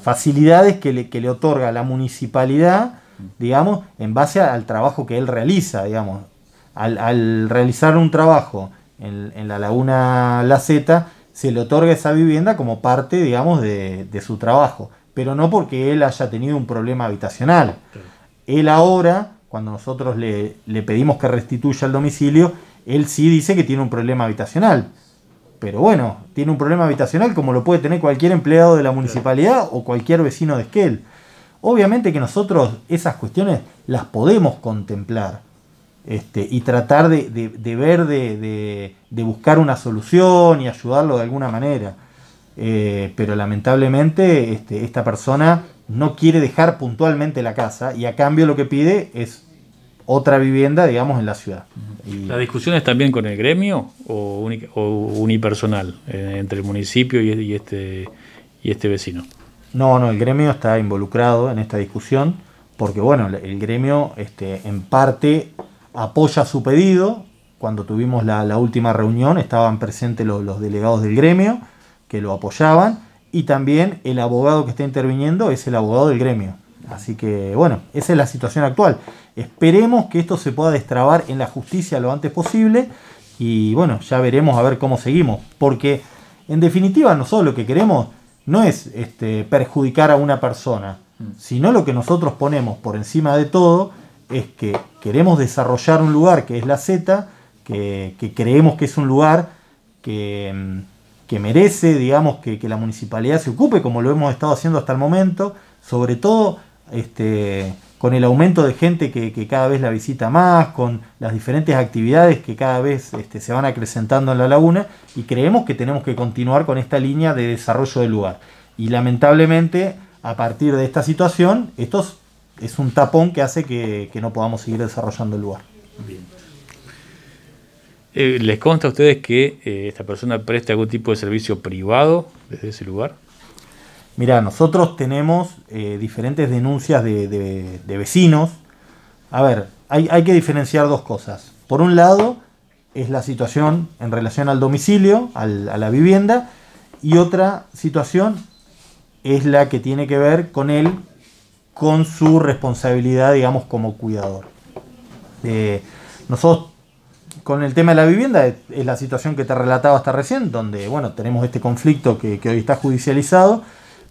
facilidades que le, otorga la municipalidad, digamos, en base al trabajo que él realiza, digamos. Al, realizar un trabajo en, la laguna La Zeta, se le otorga esa vivienda como parte, digamos, de, su trabajo, pero no porque él haya tenido un problema habitacional. Él ahora, cuando nosotros le, le pedimos que restituya el domicilio, él sí dice que tiene un problema habitacional pero bueno, tiene un problema habitacional como lo puede tener cualquier empleado de la municipalidad o cualquier vecino de Esquel. Obviamente que nosotros esas cuestiones las podemos contemplar este, y tratar de, ver, de, buscar una solución y ayudarlo de alguna manera. Eh, pero lamentablemente este, esta persona no quiere dejar puntualmente la casa y a cambio lo que pide es otra vivienda, digamos, en la ciudad. Y... ¿La discusión es también con el gremio o, unipersonal eh, entre el municipio y, este, y este vecino? No, no, el gremio está involucrado en esta discusión porque, bueno, el gremio este, en parte apoya su pedido. Cuando tuvimos la, última reunión estaban presentes los delegados del gremio que lo apoyaban y también el abogado que está interviniendo es el abogado del gremio. Así que bueno, esa es la situación actual. Esperemos que esto se pueda destrabar en la justicia lo antes posible y bueno, ya veremos a ver cómo seguimos. Porque en definitiva nosotros lo que queremos no es este, perjudicar a una persona, mm. sino lo que nosotros ponemos por encima de todo es que queremos desarrollar un lugar que es la Z, que, creemos que es un lugar mm, que, merece, digamos, que, que la municipalidad se ocupe, como lo hemos estado haciendo hasta el momento, sobre todo este, con el aumento de gente que, cada vez la visita más, con las diferentes actividades que cada vez este, se van acrecentando en la laguna, y creemos que tenemos que continuar con esta línea de desarrollo del lugar. Y lamentablemente, a partir de esta situación, esto es un tapón que hace que, no podamos seguir desarrollando el lugar. Eh, ¿Les consta a ustedes que eh, esta persona presta algún tipo de servicio privado desde ese lugar? Mira, nosotros tenemos eh, diferentes denuncias de, vecinos. A ver, hay, que diferenciar dos cosas. Por un lado, es la situación en relación al domicilio, a la vivienda, y otra situación es la que tiene que ver con él, con su responsabilidad, digamos, como cuidador. Eh, nosotros, con el tema de la vivienda, es, la situación que te relataba hasta recién, donde, bueno, tenemos este conflicto que hoy está judicializado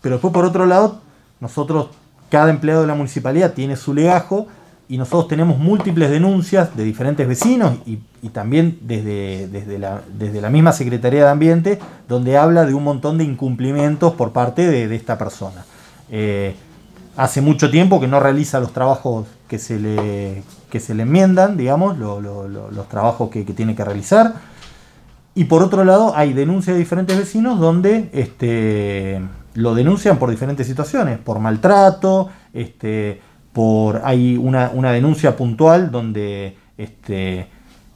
pero después, por otro lado, nosotros, cada empleado de la municipalidad tiene su legajo y nosotros tenemos múltiples denuncias de diferentes vecinos y, también desde, la, desde la misma Secretaría de Ambiente, donde habla de un montón de incumplimientos por parte de, esta persona. Eh, hace mucho tiempo que no realiza los trabajos que se le, se le enmiendan, digamos, los trabajos que, tiene que realizar. Y por otro lado, hay denuncias de diferentes vecinos donde este, lo denuncian por diferentes situaciones, por maltrato, este, por hay una, denuncia puntual donde este,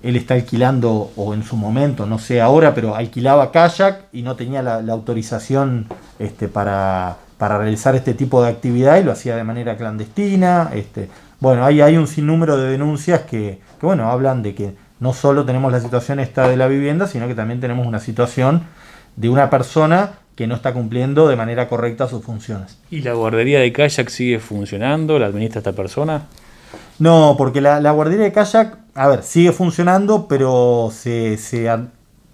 él está alquilando, o en su momento, no sé ahora, pero alquilaba kayak y no tenía la, autorización este, para, para, realizar este tipo de actividad y lo hacía de manera clandestina. Este, bueno, hay, hay un sinnúmero de denuncias que, que, bueno, hablan de que no solo tenemos la situación esta de la vivienda, sino que también tenemos una situación de una persona que no está cumpliendo de manera correcta sus funciones. ¿Y la guardería de kayak sigue funcionando? ¿La administra esta persona? No, porque la, guardería de kayak, a ver, sigue funcionando, pero se,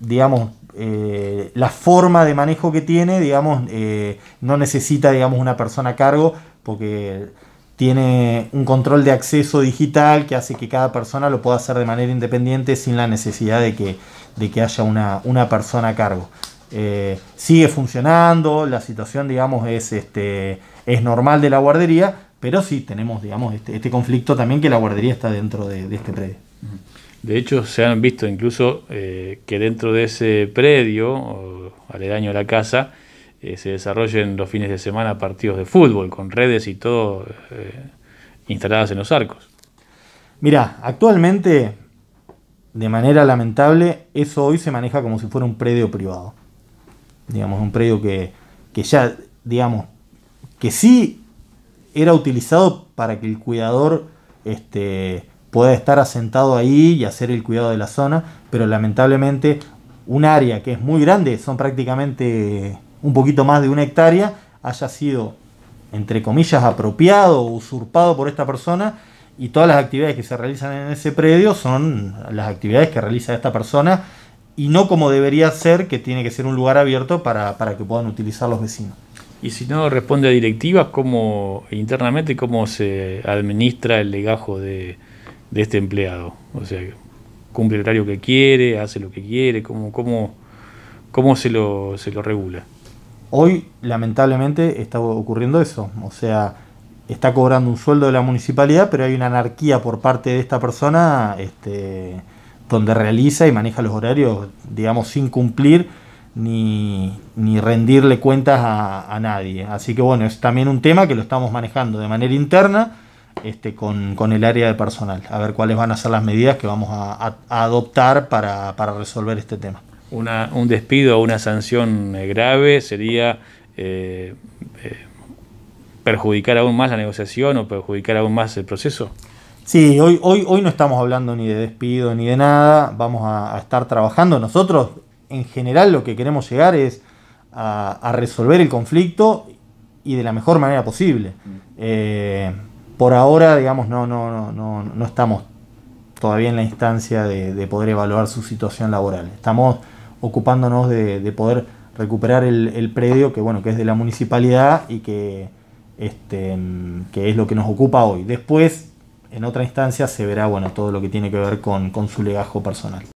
digamos, eh, la forma de manejo que tiene, digamos, eh, no necesita, digamos, una persona a cargo, porque tiene un control de acceso digital que hace que cada persona lo pueda hacer de manera independiente sin la necesidad de que, haya una persona a cargo. Eh, sigue funcionando, la situación, digamos, es, este, es normal de la guardería, pero sí tenemos, digamos, este, este conflicto también que la guardería está dentro de, este predio. De hecho, se han visto incluso eh, que dentro de ese predio, aledaño a la casa, eh, se desarrollen los fines de semana partidos de fútbol con redes y todo instaladas en los arcos. mira, actualmente, de manera lamentable, eso hoy se maneja como si fuera un predio privado. Digamos, un predio que, ya, digamos, que sí era utilizado para que el cuidador este, pueda estar asentado ahí y hacer el cuidado de la zona, pero lamentablemente un área que es muy grande, son prácticamente un poquito más de una hectárea, haya sido, entre comillas, apropiado o usurpado por esta persona y todas las actividades que se realizan en ese predio son las actividades que realiza esta persona y no como debería ser, que tiene que ser un lugar abierto para, que puedan utilizar los vecinos. Y si no responde a directivas, ¿cómo internamente cómo se administra el legajo de, este empleado? O sea, cumple el horario que quiere, hace lo que quiere, ¿cómo, cómo, cómo se, lo, se lo regula? Hoy, lamentablemente, está ocurriendo eso. O sea, está cobrando un sueldo de la municipalidad, pero hay una anarquía por parte de esta persona este, donde realiza y maneja los horarios, digamos, sin cumplir ni, rendirle cuentas a, nadie. Así que bueno, es también un tema que lo estamos manejando de manera interna este, con, el área de personal, a ver cuáles van a ser las medidas que vamos a, adoptar para, resolver este tema. un despido o una sanción eh, grave sería... Eh, eh, perjudicar aún más la negociación o perjudicar aún más el proceso? Sí, hoy, hoy, hoy no estamos hablando ni de despido ni de nada, vamos a, estar trabajando. Nosotros, en general, lo que queremos llegar es a, resolver el conflicto y de la mejor manera posible. Eh, por ahora, digamos, no, no, no, no, no estamos todavía en la instancia de, poder evaluar su situación laboral. Estamos ocupándonos de, poder recuperar el, el, predio que bueno que es de la municipalidad y que este que es lo que nos ocupa hoy. Después en otra instancia se verá bueno, todo lo que tiene que ver con, con su legajo personal.